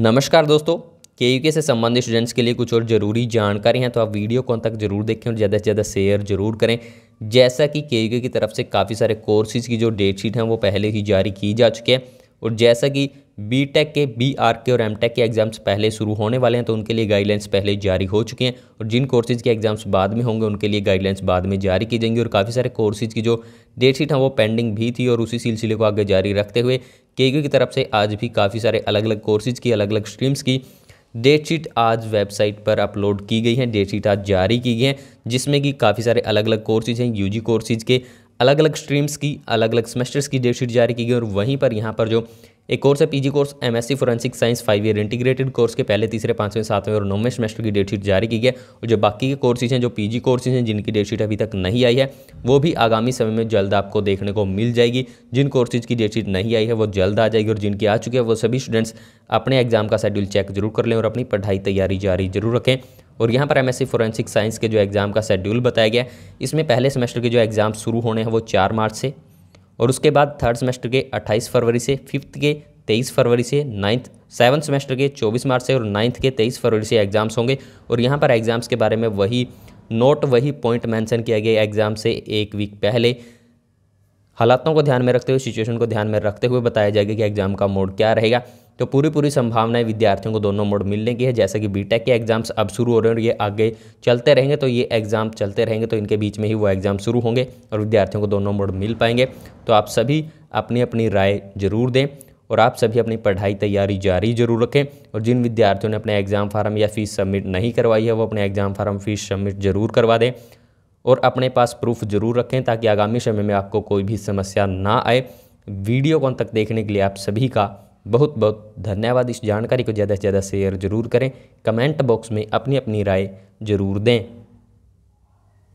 नमस्कार दोस्तों के यू के से संबंधित स्टूडेंट्स के लिए कुछ और ज़रूरी जानकारी हैं तो आप वीडियो को अंत तक जरूर देखें और ज़्यादा से ज़्यादा शेयर जरूर करें जैसा कि के यू के की तरफ से काफ़ी सारे कोर्सेज़ की जो डेट शीट हैं वो पहले ही जारी की जा चुकी है और जैसा कि बी टेक के बी आर के और एम टेक के एग्ज़ाम्स पहले शुरू होने वाले हैं तो उनके लिए गाइडलाइंस पहले जारी हो चुके हैं और जिन कोर्सेज़ के एग्ज़ाम्स बाद में होंगे उनके लिए गाइडलाइंस बाद में जारी की जाएंगी और काफ़ी सारे कोर्सेज़ की जो डेट शीट है वो पेंडिंग भी थी और उसी सिलसिले को आगे जारी रखते हुए के की तरफ से आज भी काफ़ी सारे अलग अलग कोर्सेज़ की अलग अलग स्ट्रीम्स की डेट शीट आज वेबसाइट पर अपलोड की गई है डेट शीट आज जारी की गई है जिसमें कि काफ़ी सारे अलग अलग कोर्सेज हैं यूजी कोर्सेज के अलग अलग स्ट्रीम्स की अलग अलग सेमेस्टर्स की डेटशीट जारी की गई और वहीं पर यहाँ पर जो एक कोर्स है PG course MSc forensic science five year integrated course के पहले तीसरे पांचवें सातवें और नौवें सेमेस्टर की डेटशीट जारी की गई और जो बाकी के कोर्सेज हैं जो पीजी कोर्सेज हैं जिनकी डेटशीट अभी तक नहीं आई है वो भी आगामी समय में जल्द आपको देखने को मिल जाएगी जिन कोर्सेज की डेटशीट नहीं आई है वो जल्द आ जाएगी और जिनकी आ चुकी है वो सभी स्टूडेंट्स अपने एग्जाम का शेड्यूल चेक जरूर कर लें और अपनी पढ़ाई तैयारी जारी जरूर रखें और यहाँ पर एमएससी फोरेंसिक साइंस के जो एग्ज़ाम का शेड्यूल बताया गया इसमें पहले सेमेस्टर के जो एग्ज़ाम शुरू होने हैं वो चार मार्च से और उसके बाद थर्ड सेमेस्टर के अट्ठाईस फरवरी से फिफ्थ के तेईस फरवरी से नाइन्थ सेवन्थ सेमेस्टर के चौबीस मार्च से और नाइन्थ के तेईस फरवरी से एग्ज़ाम्स होंगे और यहाँ पर एग्ज़ाम्स के बारे में वही नोट वही पॉइंट मैंशन किया गया एग्ज़ाम से एक वीक पहले हालातों को ध्यान में रखते हुए सिचुएशन को ध्यान में रखते हुए बताया जाएगा कि एग्ज़ाम का मोड क्या रहेगा तो पूरी पूरी संभावनाएं विद्यार्थियों को दोनों मोड मिलने की है जैसे कि बीटेक के एग्जाम्स अब शुरू हो रहे हैं और ये आगे चलते रहेंगे तो ये एग्ज़ाम चलते रहेंगे तो इनके बीच में ही वो एग्ज़ाम शुरू होंगे और विद्यार्थियों को दोनों मोड मिल पाएंगे तो आप सभी अपनी अपनी राय जरूर दें और आप सभी अपनी पढ़ाई तैयारी जारी जरूर रखें और जिन विद्यार्थियों ने अपने एग्ज़ाम फार्म या फ़ीस सबमिट नहीं करवाई है वो अपने एग्ज़ाम फार्म फ़ीस सबमिट जरूर करवा दें और अपने पास प्रूफ जरूर रखें ताकि आगामी समय में आपको कोई भी समस्या ना आए वीडियो कॉन तक देखने के लिए आप सभी का बहुत बहुत धन्यवाद इस जानकारी को ज़्यादा से ज़्यादा शेयर ज़रूर करें कमेंट बॉक्स में अपनी अपनी राय ज़रूर दें